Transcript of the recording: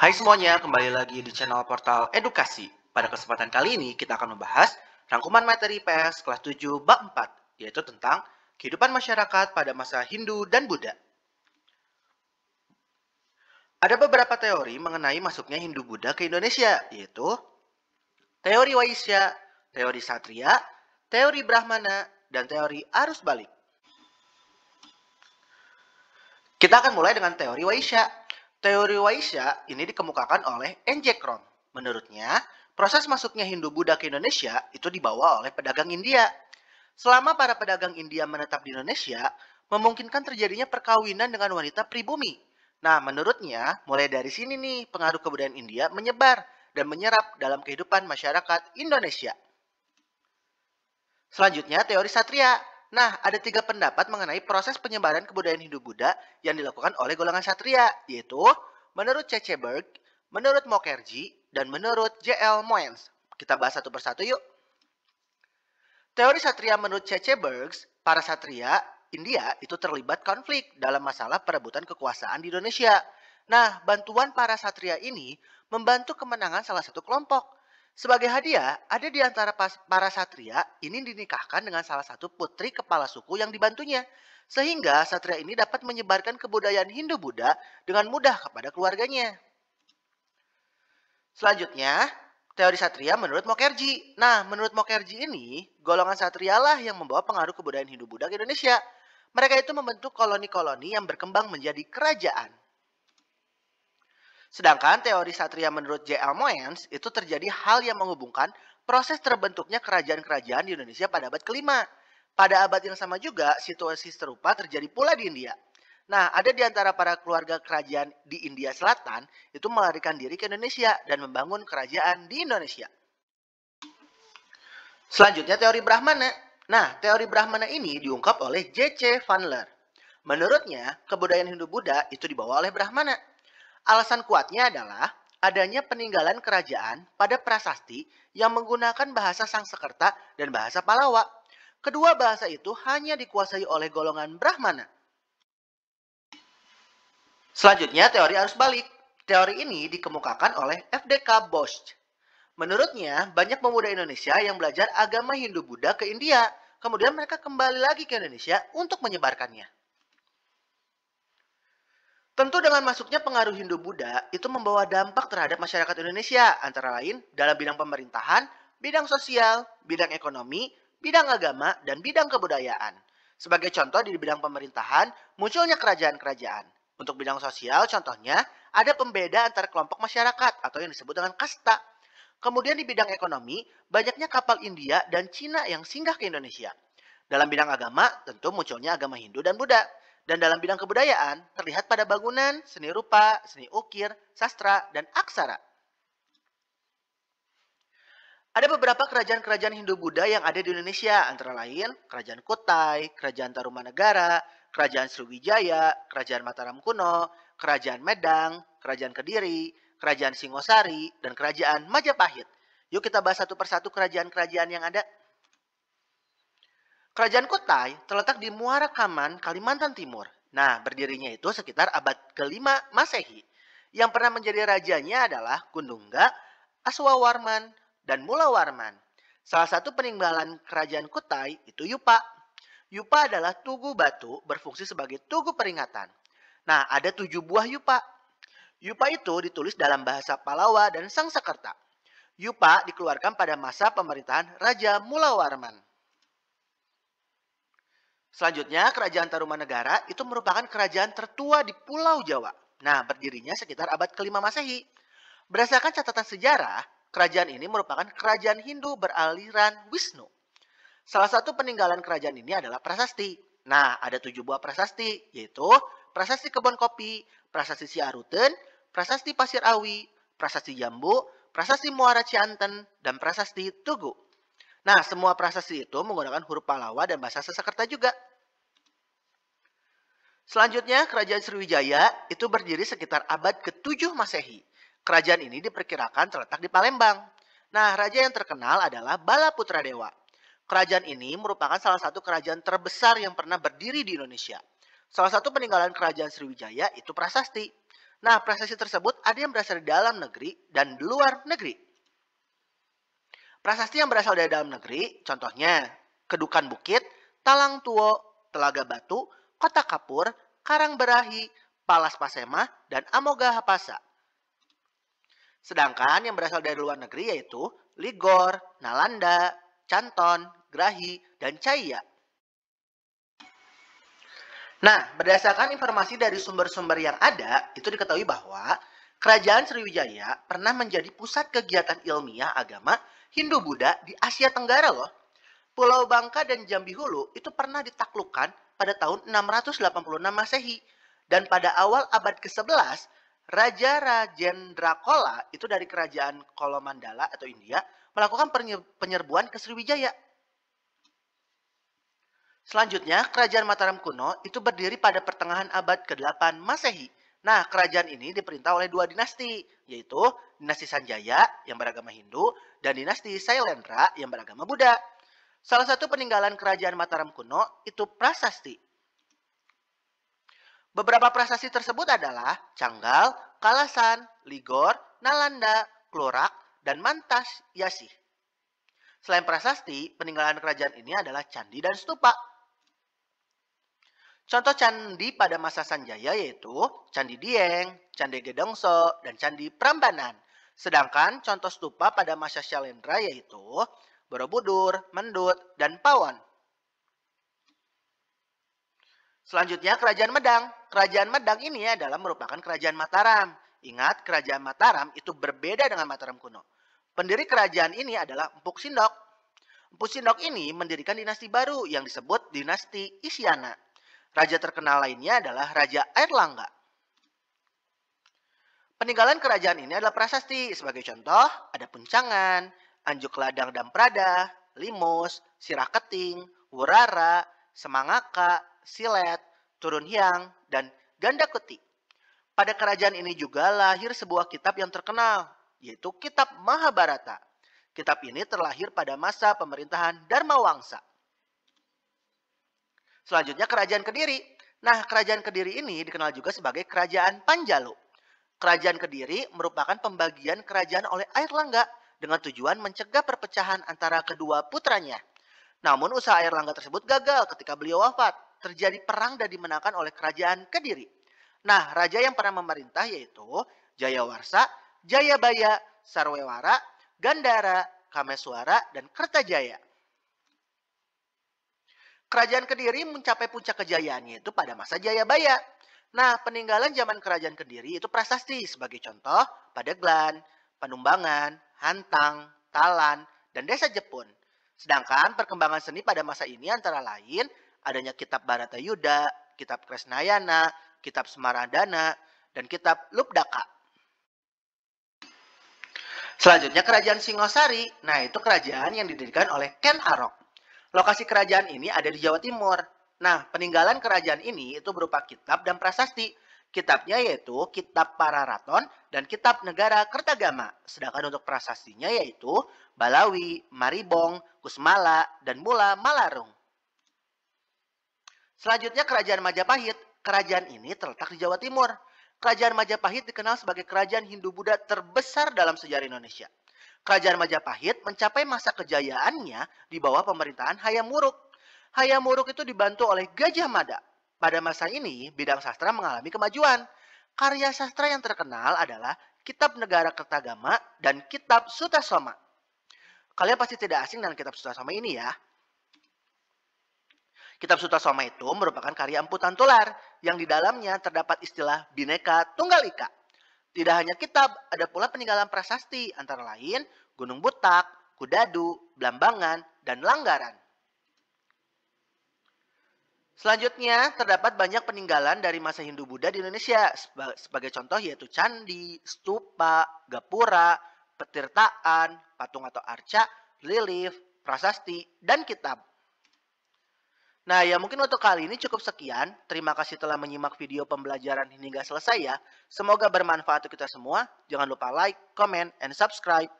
Hai semuanya, kembali lagi di channel Portal Edukasi. Pada kesempatan kali ini kita akan membahas rangkuman materi PS kelas 7 bab 4, yaitu tentang kehidupan masyarakat pada masa Hindu dan Buddha. Ada beberapa teori mengenai masuknya Hindu-Buddha ke Indonesia, yaitu teori Waisya, teori Satria, teori Brahmana, dan teori arus balik. Kita akan mulai dengan teori Waisya. Teori Waisya ini dikemukakan oleh Enjekron. Menurutnya, proses masuknya Hindu-Buddha ke Indonesia itu dibawa oleh pedagang India. Selama para pedagang India menetap di Indonesia, memungkinkan terjadinya perkawinan dengan wanita pribumi. Nah, menurutnya, mulai dari sini nih pengaruh kebudayaan India menyebar dan menyerap dalam kehidupan masyarakat Indonesia. Selanjutnya, teori Satria. Nah, ada tiga pendapat mengenai proses penyebaran kebudayaan Hindu Buddha yang dilakukan oleh golongan satria, yaitu menurut C.C. Berg, menurut Mokerji, dan menurut J.L. Moens. Kita bahas satu persatu yuk. Teori satria menurut C.C. Bergs, para satria India itu terlibat konflik dalam masalah perebutan kekuasaan di Indonesia. Nah, bantuan para satria ini membantu kemenangan salah satu kelompok, sebagai hadiah, ada di antara para satria ini dinikahkan dengan salah satu putri kepala suku yang dibantunya. Sehingga satria ini dapat menyebarkan kebudayaan Hindu-Buddha dengan mudah kepada keluarganya. Selanjutnya, teori satria menurut Mokerji. Nah, menurut Mokerji ini, golongan satria lah yang membawa pengaruh kebudayaan Hindu-Buddha ke Indonesia. Mereka itu membentuk koloni-koloni yang berkembang menjadi kerajaan. Sedangkan teori Satria menurut J.L. Moyens itu terjadi hal yang menghubungkan proses terbentuknya kerajaan-kerajaan di Indonesia pada abad kelima. Pada abad yang sama juga, situasi serupa terjadi pula di India. Nah, ada di antara para keluarga kerajaan di India Selatan itu melarikan diri ke Indonesia dan membangun kerajaan di Indonesia. Selanjutnya teori Brahmana. Nah, teori Brahmana ini diungkap oleh J.C. Vanler. Menurutnya, kebudayaan Hindu-Buddha itu dibawa oleh Brahmana. Alasan kuatnya adalah adanya peninggalan kerajaan pada prasasti yang menggunakan bahasa Sangsekerta dan bahasa Palawa. Kedua bahasa itu hanya dikuasai oleh golongan Brahmana. Selanjutnya, teori arus balik. Teori ini dikemukakan oleh FDK Bosch. Menurutnya, banyak pemuda Indonesia yang belajar agama Hindu-Buddha ke India, kemudian mereka kembali lagi ke Indonesia untuk menyebarkannya. Tentu dengan masuknya pengaruh Hindu-Buddha itu membawa dampak terhadap masyarakat Indonesia antara lain dalam bidang pemerintahan, bidang sosial, bidang ekonomi, bidang agama, dan bidang kebudayaan. Sebagai contoh di bidang pemerintahan, munculnya kerajaan-kerajaan. Untuk bidang sosial, contohnya, ada pembeda antara kelompok masyarakat atau yang disebut dengan kasta. Kemudian di bidang ekonomi, banyaknya kapal India dan Cina yang singgah ke Indonesia. Dalam bidang agama, tentu munculnya agama Hindu dan Buddha. Dan dalam bidang kebudayaan, terlihat pada bangunan, seni rupa, seni ukir, sastra, dan aksara. Ada beberapa kerajaan-kerajaan Hindu Buddha yang ada di Indonesia, antara lain Kerajaan Kutai, Kerajaan Tarumanegara, Kerajaan Sriwijaya, Kerajaan Mataram Kuno, Kerajaan Medang, Kerajaan Kediri, Kerajaan Singosari, dan Kerajaan Majapahit. Yuk kita bahas satu persatu kerajaan-kerajaan yang ada. Kerajaan Kutai terletak di Muara Kaman, Kalimantan Timur. Nah, berdirinya itu sekitar abad ke-5 Masehi. Yang pernah menjadi rajanya adalah Gundungga, Aswawarman, dan Mulawarman. Salah satu peninggalan kerajaan Kutai itu Yupa. Yupa adalah tugu batu berfungsi sebagai tugu peringatan. Nah, ada tujuh buah Yupa. Yupa itu ditulis dalam bahasa Palawa dan Sangsekerta. Yupa dikeluarkan pada masa pemerintahan Raja Mulawarman. Selanjutnya, Kerajaan Tarumanegara itu merupakan kerajaan tertua di Pulau Jawa. Nah, berdirinya sekitar abad kelima Masehi. Berdasarkan catatan sejarah, kerajaan ini merupakan kerajaan Hindu beraliran Wisnu. Salah satu peninggalan kerajaan ini adalah prasasti. Nah, ada tujuh buah prasasti, yaitu prasasti Kebon kopi, prasasti Siaruten, prasasti Pasir Awi, prasasti Jambu, prasasti Muara Cianten, dan prasasti Tugu. Nah, semua prasasti itu menggunakan huruf Palawa dan bahasa Sesekerta juga. Selanjutnya, Kerajaan Sriwijaya itu berdiri sekitar abad ke-7 Masehi. Kerajaan ini diperkirakan terletak di Palembang. Nah, raja yang terkenal adalah Bala Putra Dewa. Kerajaan ini merupakan salah satu kerajaan terbesar yang pernah berdiri di Indonesia. Salah satu peninggalan kerajaan Sriwijaya itu prasasti. Nah, prasasti tersebut ada yang berasal di dalam negeri dan di luar negeri. Prasasti yang berasal dari dalam negeri, contohnya Kedukan Bukit, Talang Tuo, Telaga Batu, Kota Kapur, Karang Berahi, Palas Pasema, dan Amoga Hapasa. Sedangkan yang berasal dari luar negeri yaitu Ligor, Nalanda, Canton, Grahi, dan Caya. Nah, berdasarkan informasi dari sumber-sumber yang ada, itu diketahui bahwa Kerajaan Sriwijaya pernah menjadi pusat kegiatan ilmiah agama Hindu-Buddha di Asia Tenggara loh. Pulau Bangka dan Jambi Hulu itu pernah ditaklukkan pada tahun 686 Masehi. Dan pada awal abad ke-11, Raja Rajendra Kola itu dari kerajaan Kolomandala atau India melakukan penyerbuan ke Sriwijaya. Selanjutnya, kerajaan Mataram kuno itu berdiri pada pertengahan abad ke-8 Masehi Nah, kerajaan ini diperintah oleh dua dinasti, yaitu dinasti Sanjaya yang beragama Hindu dan dinasti Sailendra yang beragama Buddha. Salah satu peninggalan kerajaan Mataram kuno itu prasasti. Beberapa prasasti tersebut adalah Canggal, Kalasan, Ligor, Nalanda, Klorak, dan Mantas Yasih. Selain prasasti, peninggalan kerajaan ini adalah candi dan stupa. Contoh candi pada masa Sanjaya yaitu Candi Dieng, Candi Gedongso, dan Candi Prambanan. Sedangkan contoh stupa pada masa Shalendra yaitu Borobudur, Mendut, dan Pawon. Selanjutnya Kerajaan Medang. Kerajaan Medang ini adalah merupakan Kerajaan Mataram. Ingat, Kerajaan Mataram itu berbeda dengan Mataram kuno. Pendiri kerajaan ini adalah Empuk Sindok. Empuk Sindok ini mendirikan dinasti baru yang disebut Dinasti Isyana. Raja terkenal lainnya adalah Raja Airlangga. Peninggalan kerajaan ini adalah prasasti. Sebagai contoh, ada Puncangan, Anjuk Ladang dan Prada, Limos, Siraketing, Wurara, Semangaka, Silet, Turun Hyang, dan Ganda Keti. Pada kerajaan ini juga lahir sebuah kitab yang terkenal, yaitu Kitab Mahabharata. Kitab ini terlahir pada masa pemerintahan Dharma Wangsa. Selanjutnya kerajaan Kediri. Nah, kerajaan Kediri ini dikenal juga sebagai kerajaan Panjalu. Kerajaan Kediri merupakan pembagian kerajaan oleh Langga dengan tujuan mencegah perpecahan antara kedua putranya. Namun usaha Langga tersebut gagal ketika beliau wafat. Terjadi perang dan dimenangkan oleh kerajaan Kediri. Nah, raja yang pernah memerintah yaitu Jayawarsa, Jayabaya, Sarwewara, Gandara, Kameswara, dan Kertajaya. Kerajaan Kediri mencapai puncak kejayaannya itu pada masa Jayabaya. Nah, peninggalan zaman Kerajaan Kediri itu prasasti sebagai contoh pada Glan, Penumbangan, Hantang, Talan, dan desa Jepun. Sedangkan perkembangan seni pada masa ini antara lain adanya kitab Barata Yuda, kitab Kresnayana, kitab Semaradana, dan kitab Lubdaka. Selanjutnya kerajaan Singosari. Nah, itu kerajaan yang didirikan oleh Ken Arok. Lokasi kerajaan ini ada di Jawa Timur. Nah, peninggalan kerajaan ini itu berupa kitab dan prasasti. Kitabnya yaitu Kitab Pararaton dan Kitab Negara Kertagama. Sedangkan untuk prasastinya yaitu Balawi, Maribong, Kusmala, dan Mula Malarung. Selanjutnya Kerajaan Majapahit. Kerajaan ini terletak di Jawa Timur. Kerajaan Majapahit dikenal sebagai kerajaan Hindu-Buddha terbesar dalam sejarah Indonesia. Kerajaan Majapahit mencapai masa kejayaannya di bawah pemerintahan Hayam Wuruk. Hayam Wuruk itu dibantu oleh Gajah Mada. Pada masa ini, bidang sastra mengalami kemajuan. Karya sastra yang terkenal adalah Kitab Negara Kertagama dan Kitab Sutasoma. Kalian pasti tidak asing dengan Kitab Sutasoma ini ya. Kitab Sutasoma itu merupakan karya Empu Tantular yang di dalamnya terdapat istilah Bineka Tunggal Ika. Tidak hanya kitab, ada pula peninggalan prasasti antara lain Gunung Butak, Kudadu, Blambangan, dan Langgaran. Selanjutnya, terdapat banyak peninggalan dari masa Hindu-Buddha di Indonesia. Sebagai contoh yaitu candi, stupa, gapura, petirtaan, patung atau arca, lilif, prasasti, dan kitab. Nah, ya mungkin untuk kali ini cukup sekian. Terima kasih telah menyimak video pembelajaran hingga selesai ya. Semoga bermanfaat untuk kita semua. Jangan lupa like, comment, and subscribe.